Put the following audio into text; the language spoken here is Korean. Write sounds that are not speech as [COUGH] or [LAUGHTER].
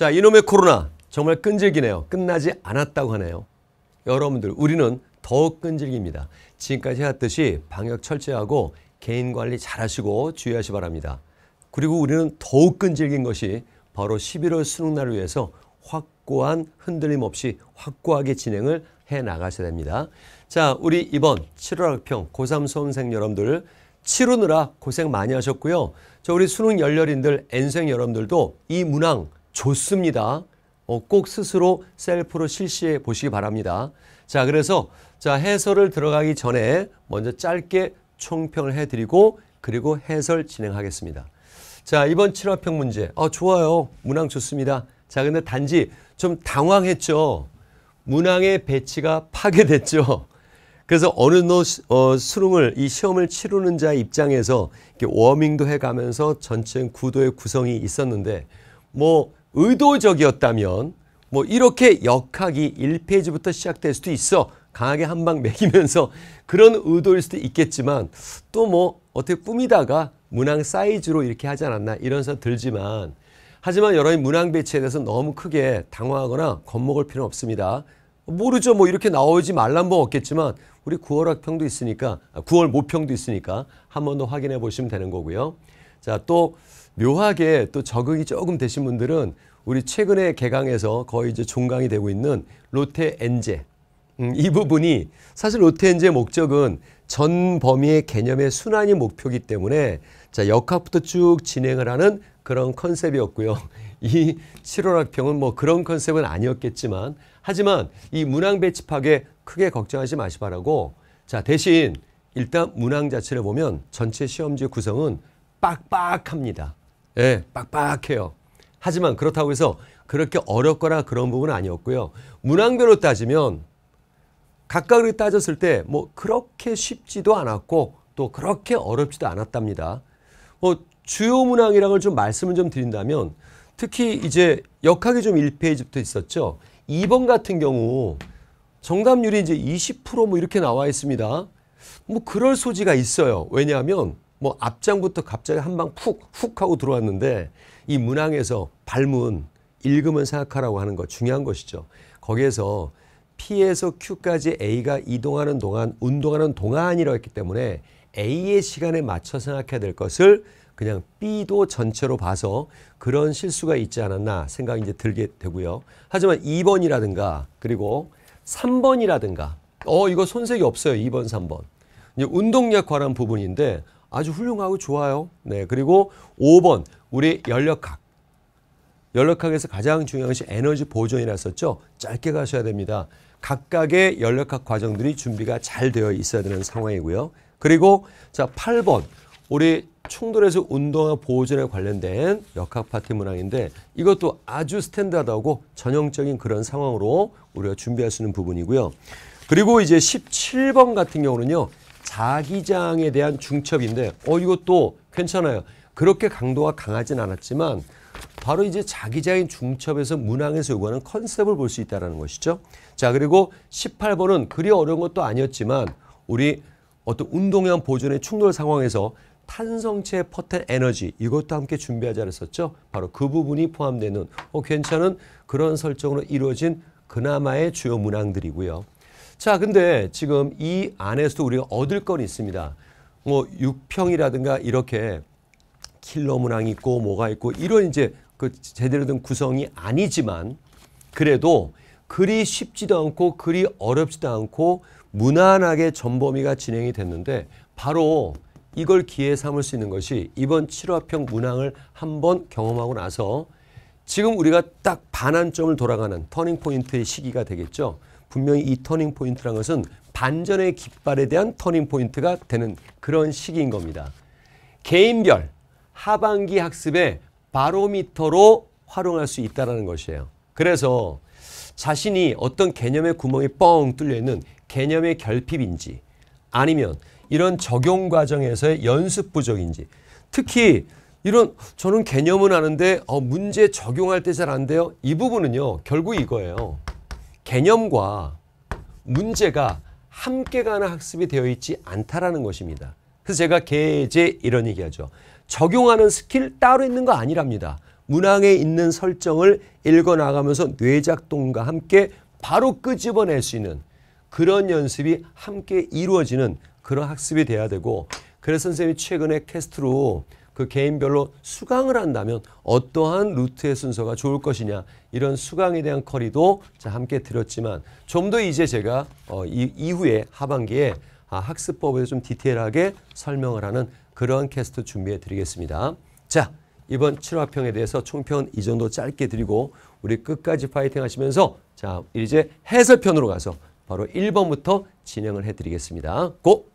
자, 이놈의 코로나 정말 끈질기네요. 끝나지 않았다고 하네요. 여러분들, 우리는 더욱 끈질깁니다. 지금까지 해왔듯이 방역 철저하고 개인관리 잘하시고 주의하시 바랍니다. 그리고 우리는 더욱 끈질긴 것이 바로 11월 수능날을 위해서 확고한 흔들림 없이 확고하게 진행을 해 나가셔야 됩니다. 자, 우리 이번 7월 학평 고3 수험생 여러분들 치르느라 고생 많이 하셨고요. 저 우리 수능 열렬인들, 엔생 여러분들도 이 문항 좋습니다. 어, 꼭 스스로 셀프로 실시해 보시기 바랍니다. 자, 그래서 자, 해설을 들어가기 전에 먼저 짧게 총평을 해 드리고 그리고 해설 진행하겠습니다. 자, 이번 친화평 문제. 어, 좋아요. 문항 좋습니다. 자, 근데 단지 좀 당황했죠. 문항의 배치가 파괴됐죠. 그래서 어느노 어, 수능을 이 시험을 치르는 자 입장에서 이렇게 워밍도 해가면서 전체 구도의 구성이 있었는데 뭐 의도적이었다면 뭐 이렇게 역학이 1페이지부터 시작될 수도 있어 강하게 한방 매기면서 그런 의도일 수도 있겠지만 또 뭐 어떻게 꾸미다가 문항 사이즈로 이렇게 하지 않았나 이런 생각 들지만 하지만 여러분 문항 배치에 대해서 너무 크게 당황하거나 겁먹을 필요는 없습니다. 모르죠. 뭐 이렇게 나오지 말란 법 없겠지만 우리 9월 학평도 있으니까 9월 아, 모평도 있으니까 한 번 더 확인해 보시면 되는 거고요. 자, 또 묘하게 또 적응이 조금 되신 분들은 우리 최근에 개강해서 거의 이제 종강이 되고 있는 롯데 엔제. 음, 이 부분이 사실 롯데 엔제의 목적은 전 범위의 개념의 순환이 목표이기 때문에 자, 역학부터 쭉 진행을 하는 그런 컨셉이었고요. [LAUGHS] 이 7월학평은 뭐 그런 컨셉은 아니었겠지만 하지만 이 문항 배치 파괴 크게 걱정하지 마시 바라고 자 대신 일단 문항 자체를 보면 전체 시험지 구성은 빡빡합니다. 예, 빡빡해요. 하지만 그렇다고 해서 그렇게 어렵거나 그런 부분은 아니었고요. 문항별로 따지면 각각을 따졌을 때 뭐 그렇게 쉽지도 않았고 또 그렇게 어렵지도 않았답니다. 뭐 주요 문항이랑을 좀 말씀을 좀 드린다면 특히 이제 역학이 좀 1페이지부터 있었죠. 2번 같은 경우 정답률이 이제 20%뭐 이렇게 나와 있습니다. 뭐 그럴 소지가 있어요. 왜냐하면 뭐 앞장부터 갑자기 한 방푹훅 하고 들어왔는데 이 문항에서 발문 읽으면 생각하라고 하는 거 중요한 것이죠. 거기에서 P에서 Q까지 A가 이동하는 동안 운동하는 동안이라고 했기 때문에 A의 시간에 맞춰 생각해야 될 것을 그냥 B도 전체로 봐서 그런 실수가 있지 않았나 생각이 이제 들게 되고요. 하지만 2번이라든가 그리고 3번이라든가 어 이거 손색이 없어요. 2번, 3번. 운동력 관한 부분인데 아주 훌륭하고 좋아요. 네, 그리고 5번 우리 연력학. 연력학에서 가장 중요한 것이 에너지 보존이라었죠 짧게 가셔야 됩니다. 각각의 연력학 과정들이 준비가 잘 되어 있어야 되는 상황이고요. 그리고 자 8번 우리 충돌에서 운동화 보존에 관련된 역학 파티 문항인데 이것도 아주 스탠다드하고 전형적인 그런 상황으로 우리가 준비할 수 있는 부분이고요. 그리고 이제 17번 같은 경우는요. 자기장에 대한 중첩인데 어 이것도 괜찮아요. 그렇게 강도가 강하진 않았지만 바로 이제 자기장인 중첩에서 문항에서 요구하는 컨셉을 볼 수 있다는 것이죠. 자 그리고 18번은 그리 어려운 것도 아니었지만 우리 어떤 운동량 보존의 충돌 상황에서 탄성체의 퍼텐 에너지 이것도 함께 준비하자 그랬었죠. 바로 그 부분이 포함되는 어, 괜찮은 그런 설정으로 이루어진 그나마의 주요 문항들이고요. 자, 근데 지금 이 안에서도 우리가 얻을 건 있습니다. 뭐 육평이라든가 이렇게 킬러 문항 있고 뭐가 있고 이런 이제 그 제대로 된 구성이 아니지만 그래도 그리 쉽지도 않고 그리 어렵지도 않고 무난하게 전범위가 진행이 됐는데 바로 이걸 기회 삼을 수 있는 것이 이번 7화평 문항을 한번 경험하고 나서 지금 우리가 딱 반환점을 돌아가는 터닝포인트의 시기가 되겠죠. 분명히 이 터닝 포인트란 것은 반전의 깃발에 대한 터닝 포인트가 되는 그런 시기인 겁니다. 개인별 하반기 학습의 바로미터로 활용할 수 있다는 것이에요. 그래서 자신이 어떤 개념의 구멍이 뻥 뚫려 있는 개념의 결핍인지 아니면 이런 적용 과정에서의 연습 부족인지 특히 이런 저는 개념은 아는데 어, 문제 적용할 때 잘 안 돼요. 이 부분은요. 결국 이거예요. 개념과 문제가 함께 가는 학습이 되어 있지 않다라는 것입니다. 그래서 제가 개제 이런 얘기하죠. 적용하는 스킬 따로 있는 거 아니랍니다. 문항에 있는 설정을 읽어나가면서 뇌작동과 함께 바로 끄집어낼 수 있는 그런 연습이 함께 이루어지는 그런 학습이 돼야 되고 그래서 선생님이 최근에 캐스트로 그 개인별로 수강을 한다면 어떠한 루트의 순서가 좋을 것이냐 이런 수강에 대한 커리도 함께 드렸지만 좀 더 이제 제가 어, 이, 이후에 하반기에 아, 학습법에 좀 디테일하게 설명을 하는 그러한 캐스트 준비해 드리겠습니다. 자 이번 7화평에 대해서 총평이 정도 짧게 드리고 우리 끝까지 파이팅 하시면서 자 이제 해설편으로 가서 바로 1번부터 진행을 해드리겠습니다. 고!